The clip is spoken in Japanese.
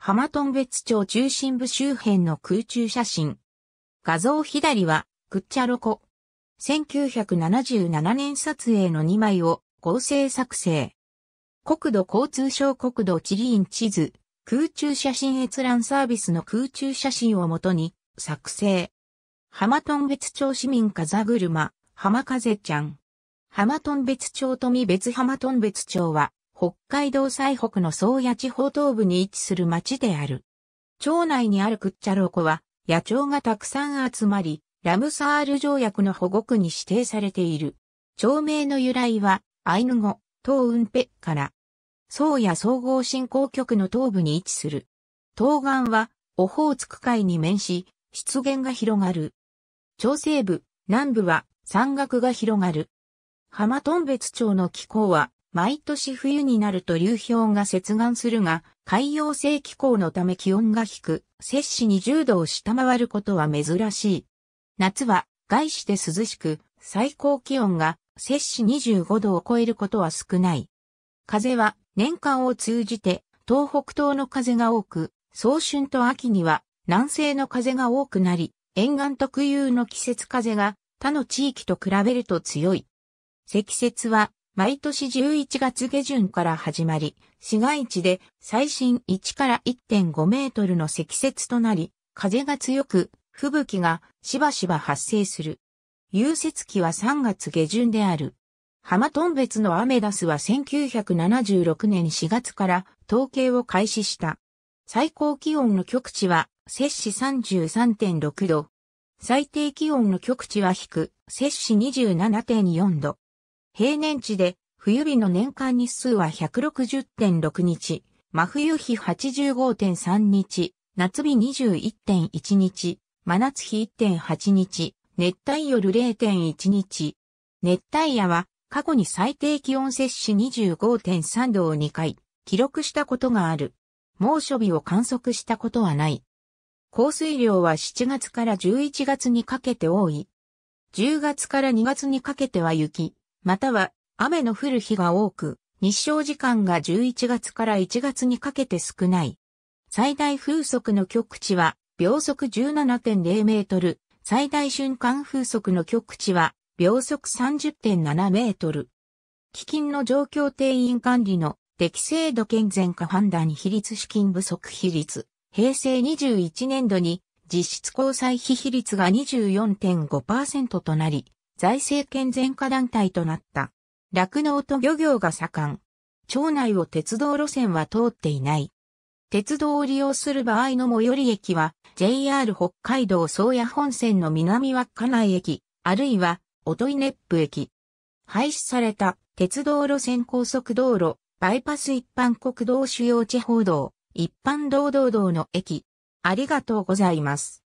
浜頓別町中心部周辺の空中写真。画像左は、クッチャロコ。1977年撮影の2枚を合成作成。国土交通省国土地理院地図、空中写真閲覧サービスの空中写真をもとに作成。浜頓別町市民風車、浜風ちゃん。浜頓別町富別浜頓別町は北海道最北の宗谷地方東部に位置する町である。町内にあるクッチャロ湖は、野鳥がたくさん集まり、ラムサール条約の保護区に指定されている。町名の由来は、アイヌ語、東雲ペから、宗谷総合振興局の東部に位置する。東岸は、オホーツク海に面し、湿原が広がる。町西部、南部は、山岳が広がる。浜頓別町の気候は、毎年冬になると流氷が接岸するが、海洋性気候のため気温が低く、摂氏20度を下回ることは珍しい。夏は外して涼しく、最高気温が摂氏25度を超えることは少ない。風は年間を通じて東北東の風が多く、早春と秋には南西の風が多くなり、沿岸特有の季節風が他の地域と比べると強い。積雪は毎年11月下旬から始まり、市街地で最深1から1.5メートルの積雪となり、風が強く、吹雪がしばしば発生する。融雪期は3月下旬である。浜頓別のアメダスは1976年4月から統計を開始した。最高気温の極地は摂氏33.6度。最低気温の極地は低、摂氏27.4度。平年値で冬日の年間日数は160.6日、真冬日85.3日、夏日21.1日、真夏日1.8日、熱帯夜0.1日。熱帯夜は過去に最低気温摂氏25.3度を2回記録したことがある。猛暑日を観測したことはない。降水量は7月から11月にかけて多い。10月から2月にかけては雪、または雨の降る日が多く、日照時間が11月から1月にかけて少ない。最大風速の極地は秒速17.0メートル、最大瞬間風速の極地は秒速30.7メートル。基金の状況定員管理の適正度健全化判断比率資金不足比率。平成21年度に実質交際費比率が24.5%となり、財政健全化団体となった。酪農と漁業が盛ん。町内を鉄道路線は通っていない。鉄道を利用する場合の最寄り駅は JR 北海道宗谷本線の南稚内駅、あるいは音威ネップ駅。廃止された鉄道路線高速道路、バイパス一般国道主要地方道、一般道道道の駅。ありがとうございます。